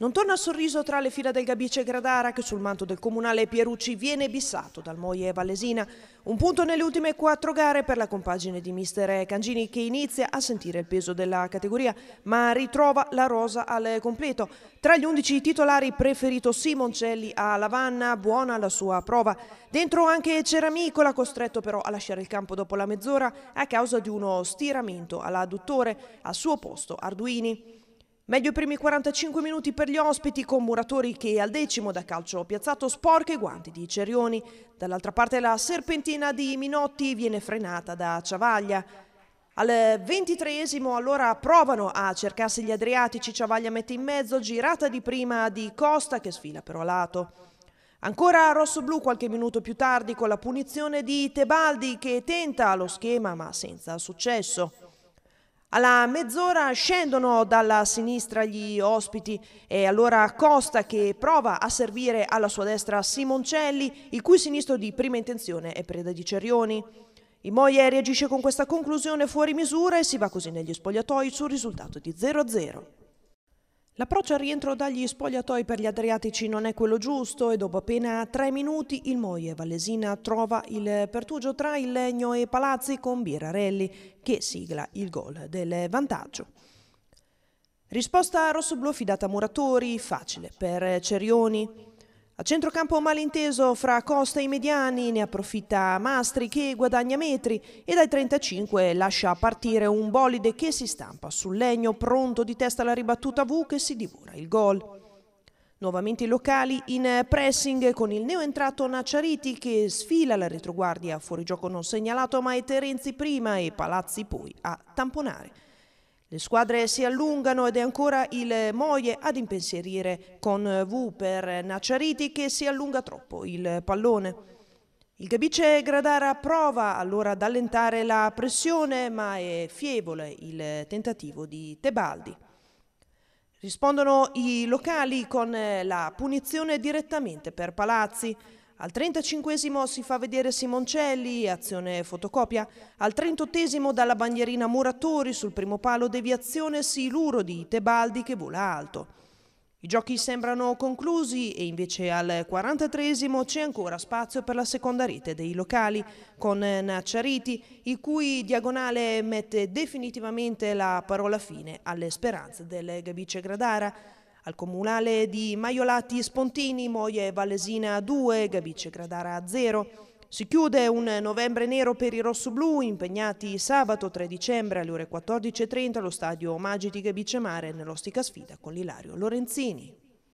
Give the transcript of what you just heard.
Non torna a sorriso tra le fila del Gabice Gradara che sul manto del comunale Pierucci viene bissato dal Moie Vallesina. Un punto nelle ultime quattro gare per la compagine di mister Cangini che inizia a sentire il peso della categoria ma ritrova la rosa al completo. Tra gli undici titolari preferito Simoncelli a Lavanna, buona la sua prova. Dentro anche Ceramicola costretto però a lasciare il campo dopo la mezz'ora a causa di uno stiramento all'adduttore. Al suo posto Arduini. Meglio i primi 45 minuti per gli ospiti con Muratori che al decimo da calcio piazzato sporca i guanti di Cerioni. Dall'altra parte la serpentina di Minotti viene frenata da Ciavaglia. Al ventitreesimo allora provano a cercarsi gli Adriatici, Ciavaglia mette in mezzo, girata di prima di Costa che sfila però a lato. Ancora rossoblù qualche minuto più tardi con la punizione di Tebaldi che tenta lo schema ma senza successo. Alla mezz'ora scendono dalla sinistra gli ospiti e allora Costa che prova a servire alla sua destra Simoncelli, il cui sinistro di prima intenzione è preda di Cerioni. Imoie reagisce con questa conclusione fuori misura e si va così negli spogliatoi sul risultato di 0-0. L'approccio al rientro dagli spogliatoi per gli Adriatici non è quello giusto e dopo appena tre minuti il Moie Vallesina trova il pertugio tra il Legno e Palazzi con Birarelli che sigla il gol del vantaggio. Risposta rossoblù fidata a Muratori, facile per Cerioni. A centrocampo malinteso fra Costa e i mediani ne approfitta Mastri che guadagna metri e dai 35 lascia partire un bolide che si stampa sul legno pronto di testa alla ribattuta V che si divora il gol. Nuovamente i locali in pressing con il neoentrato Nacciariti che sfila la retroguardia fuori gioco non segnalato ma è Terenzi prima e Palazzi poi a tamponare. Le squadre si allungano ed è ancora il Moie ad impensierire con V per Nacciariti che si allunga troppo il pallone. Il Gabice Gradara prova allora ad allentare la pressione ma è fievole il tentativo di Tebaldi. Rispondono i locali con la punizione direttamente per Palazzi. Al 35 si fa vedere Simoncelli, azione fotocopia. Al 38 dalla bandierina Muratori sul primo palo deviazione Siluro di Tebaldi che vola alto. I giochi sembrano conclusi e invece al 43 c'è ancora spazio per la seconda rete dei locali con Nacciariti, il cui diagonale mette definitivamente la parola fine alle speranze del Gabice Gradara. Al comunale di Maiolati Spontini, Moie Valesina 2, Gabice Gradara 0. Si chiude un novembre nero per i rossoblù, impegnati sabato 3 dicembre alle ore 14.30 allo stadio di Gabice Mare nell'ostica sfida con l'Ilario Lorenzini.